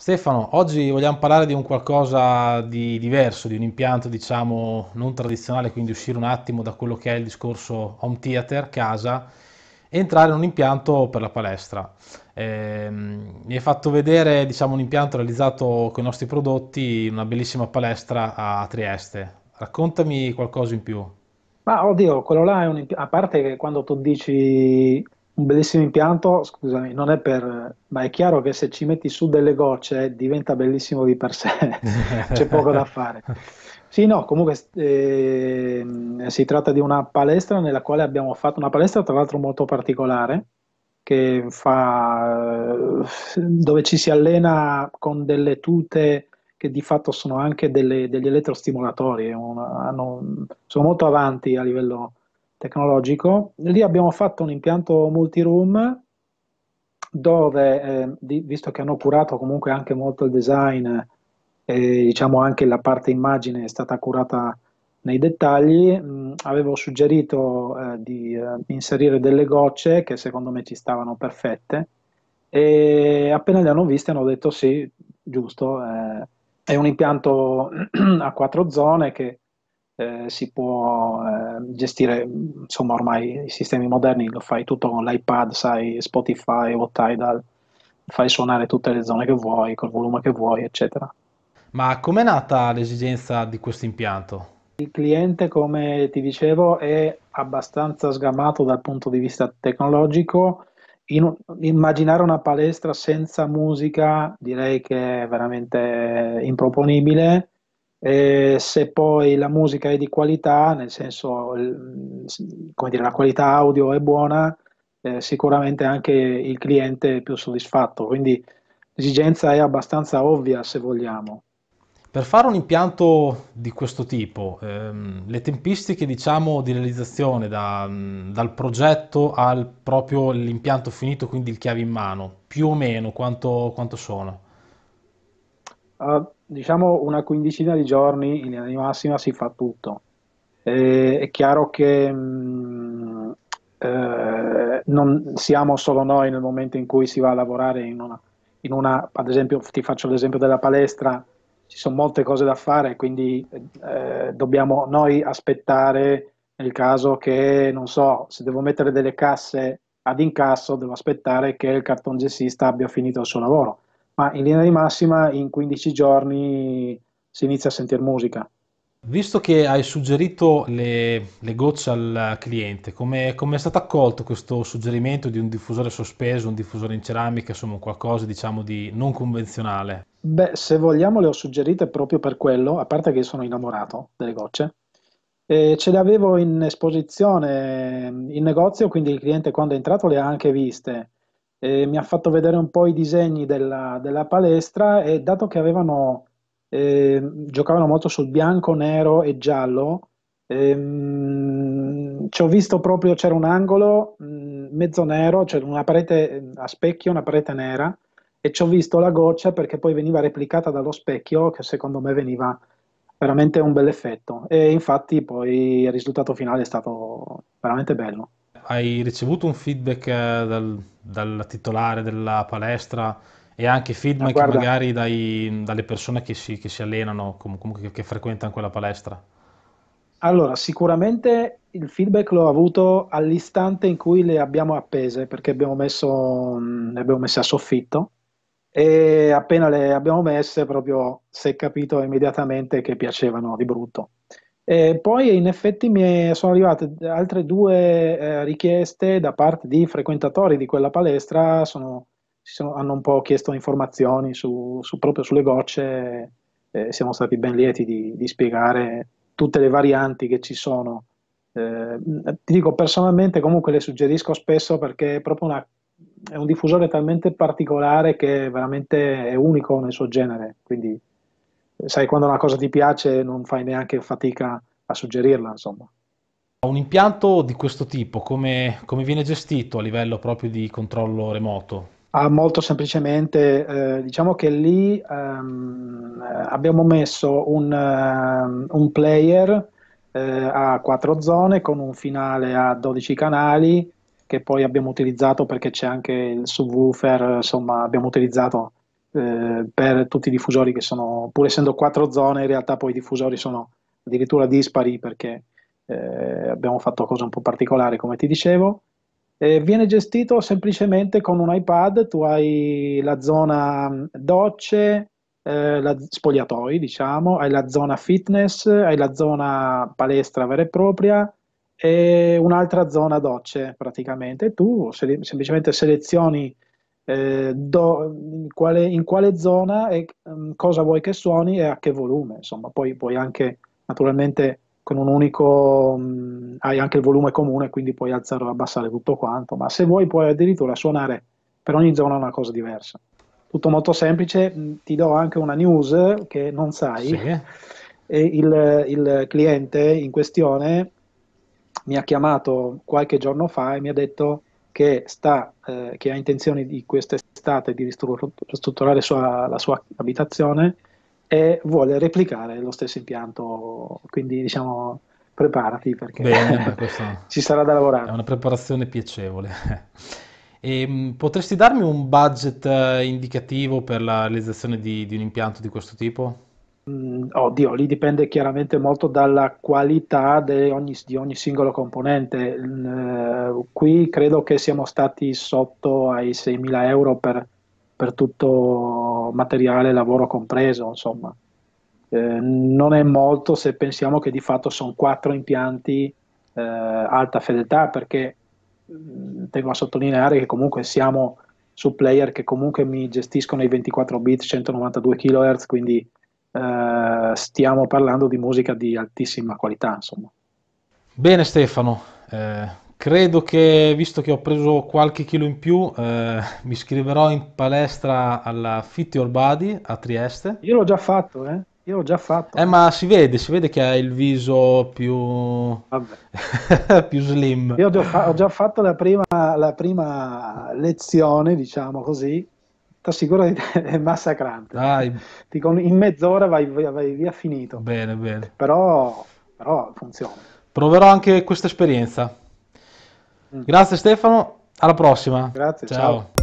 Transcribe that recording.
Stefano, oggi vogliamo parlare di un qualcosa di diverso, di un impianto diciamo non tradizionale, quindi uscire un attimo da quello che è il discorso home theater, casa, e entrare in un impianto per la palestra. Eh, mi hai fatto vedere diciamo, un impianto realizzato con i nostri prodotti in una bellissima palestra a Trieste. Raccontami qualcosa in più. Ma oddio, quello là è un impianto, a parte che quando tu dici un bellissimo impianto, scusami, non è per... ma è chiaro che se ci metti su delle gocce eh, diventa bellissimo di per sé, c'è poco da fare. Sì, no, comunque eh, si tratta di una palestra nella quale abbiamo fatto una palestra tra l'altro molto particolare, che fa, dove ci si allena con delle tute che di fatto sono anche delle, degli elettrostimolatori, una, hanno, sono molto avanti a livello tecnologico. Lì abbiamo fatto un impianto multiroom dove, eh, di, visto che hanno curato comunque anche molto il design, eh, diciamo anche la parte immagine è stata curata nei dettagli, mh, avevo suggerito eh, di eh, inserire delle gocce che secondo me ci stavano perfette e appena le hanno viste hanno detto sì, giusto, eh, è un impianto a quattro zone che eh, si può eh, gestire, insomma ormai i sistemi moderni lo fai tutto con l'iPad, sai, Spotify o Tidal, fai suonare tutte le zone che vuoi, col volume che vuoi, eccetera. Ma com'è nata l'esigenza di questo impianto? Il cliente, come ti dicevo, è abbastanza sgamato dal punto di vista tecnologico. In, immaginare una palestra senza musica direi che è veramente improponibile e se poi la musica è di qualità, nel senso come dire, la qualità audio è buona, eh, sicuramente anche il cliente è più soddisfatto. Quindi l'esigenza è abbastanza ovvia se vogliamo. Per fare un impianto di questo tipo, ehm, le tempistiche diciamo, di realizzazione da, dal progetto al proprio l'impianto finito, quindi il chiave in mano, più o meno quanto, quanto sono? Uh, diciamo una quindicina di giorni in linea di massima si fa tutto. Eh, è chiaro che mh, mm, eh, non siamo solo noi nel momento in cui si va a lavorare in una, in una ad esempio ti faccio l'esempio della palestra, ci sono molte cose da fare, quindi eh, dobbiamo noi aspettare nel caso che, non so, se devo mettere delle casse ad incasso, devo aspettare che il cartongessista abbia finito il suo lavoro ma in linea di massima in 15 giorni si inizia a sentire musica. Visto che hai suggerito le, le gocce al cliente, come è stato accolto questo suggerimento di un diffusore sospeso, un diffusore in ceramica, insomma qualcosa diciamo di non convenzionale? Beh, se vogliamo le ho suggerite proprio per quello, a parte che sono innamorato delle gocce. Eh, ce le avevo in esposizione in negozio, quindi il cliente quando è entrato le ha anche viste eh, mi ha fatto vedere un po' i disegni della, della palestra e dato che avevano, eh, giocavano molto sul bianco, nero e giallo, ehm, ci ho visto proprio, c'era un angolo mh, mm, mezzo nero, cioè una parete mm, a specchio, una parete nera, e ci ho visto la goccia perché poi veniva replicata dallo specchio che secondo me veniva veramente un bel effetto e infatti poi il risultato finale è stato veramente bello hai ricevuto un feedback eh, dal, dal titolare della palestra e anche feedback Ma magari dai, dalle persone che si, che si allenano, comunque che, che frequentano quella palestra? Allora, sicuramente il feedback l'ho avuto all'istante in cui le abbiamo appese, perché abbiamo messo, mm, le abbiamo messe a soffitto e appena le abbiamo messe proprio si è capito immediatamente che piacevano di brutto. E poi in effetti mi sono arrivate altre due eh, richieste da parte di frequentatori di quella palestra, sono, sono, hanno un po' chiesto informazioni su, su, proprio sulle gocce, eh, siamo stati ben lieti di, di, spiegare tutte le varianti che ci sono. Eh, ti dico personalmente comunque le suggerisco spesso perché è proprio una, è un diffusore talmente particolare che veramente è unico nel suo genere, quindi sai, quando una cosa ti piace non fai neanche fatica a suggerirla, insomma. Un impianto di questo tipo come, come viene gestito a livello proprio di controllo remoto? Ah, molto semplicemente, eh, diciamo che lì ehm, abbiamo messo un, uh, un player eh, a quattro zone con un finale a 12 canali che poi abbiamo utilizzato perché c'è anche il subwoofer, insomma abbiamo utilizzato eh, per tutti i diffusori che sono, pur essendo quattro zone, in realtà poi i diffusori sono addirittura dispari perché eh, abbiamo fatto cose un po' particolari, come ti dicevo. Eh, viene gestito semplicemente con un iPad, tu hai la zona mm, docce, eh, la, spogliatoi, diciamo, hai la zona fitness, hai la zona palestra vera e propria e un'altra zona docce praticamente. Tu se, semplicemente selezioni eh, do, in, quale, in, quale, zona e um, cosa vuoi che suoni e a che volume. Insomma, poi puoi anche, naturalmente, con un unico, um, hai anche il volume comune, quindi puoi alzare o abbassare tutto quanto, ma se vuoi puoi addirittura suonare per ogni zona una cosa diversa. Tutto molto semplice, mm, ti do anche una news che non sai. Sì. Il, il cliente in questione mi ha chiamato qualche giorno fa e mi ha detto che, sta, eh, che ha intenzione di quest'estate di ristrutturare sua, la sua abitazione e vuole replicare lo stesso impianto, quindi diciamo preparati perché Bene, ci sarà da lavorare. È una preparazione piacevole. E, ehm, potresti darmi un budget eh, indicativo per la realizzazione di, di un impianto di questo tipo? mh, mm, oddio, lì dipende chiaramente molto dalla qualità ogni, di ogni singolo componente. Uh, qui credo che siamo stati sotto ai 6.000 euro per, per tutto materiale, lavoro compreso, insomma. Eh, non è molto se pensiamo che di fatto sono quattro impianti eh, alta fedeltà perché mm, tengo a sottolineare che comunque siamo su player che comunque mi gestiscono i 24 bit 192 kHz quindi eh, stiamo parlando di musica di altissima qualità, insomma. Bene Stefano, eh, credo che visto che ho preso qualche chilo in più, eh, mi iscriverò in palestra alla Fit Your Body a Trieste. Io l'ho già fatto, eh. Io l'ho già fatto. Eh, ma si vede, si vede che hai il viso più, più slim. Io ho già, fa- ho già fatto la prima, la prima lezione, diciamo così, sto sicuro di te, è massacrante. Dai. Dico, in mezz'ora vai, vai, via finito. Bene, bene. Però, però funziona. Proverò anche questa esperienza. Mm. Grazie Stefano, alla prossima. Grazie, ciao. ciao.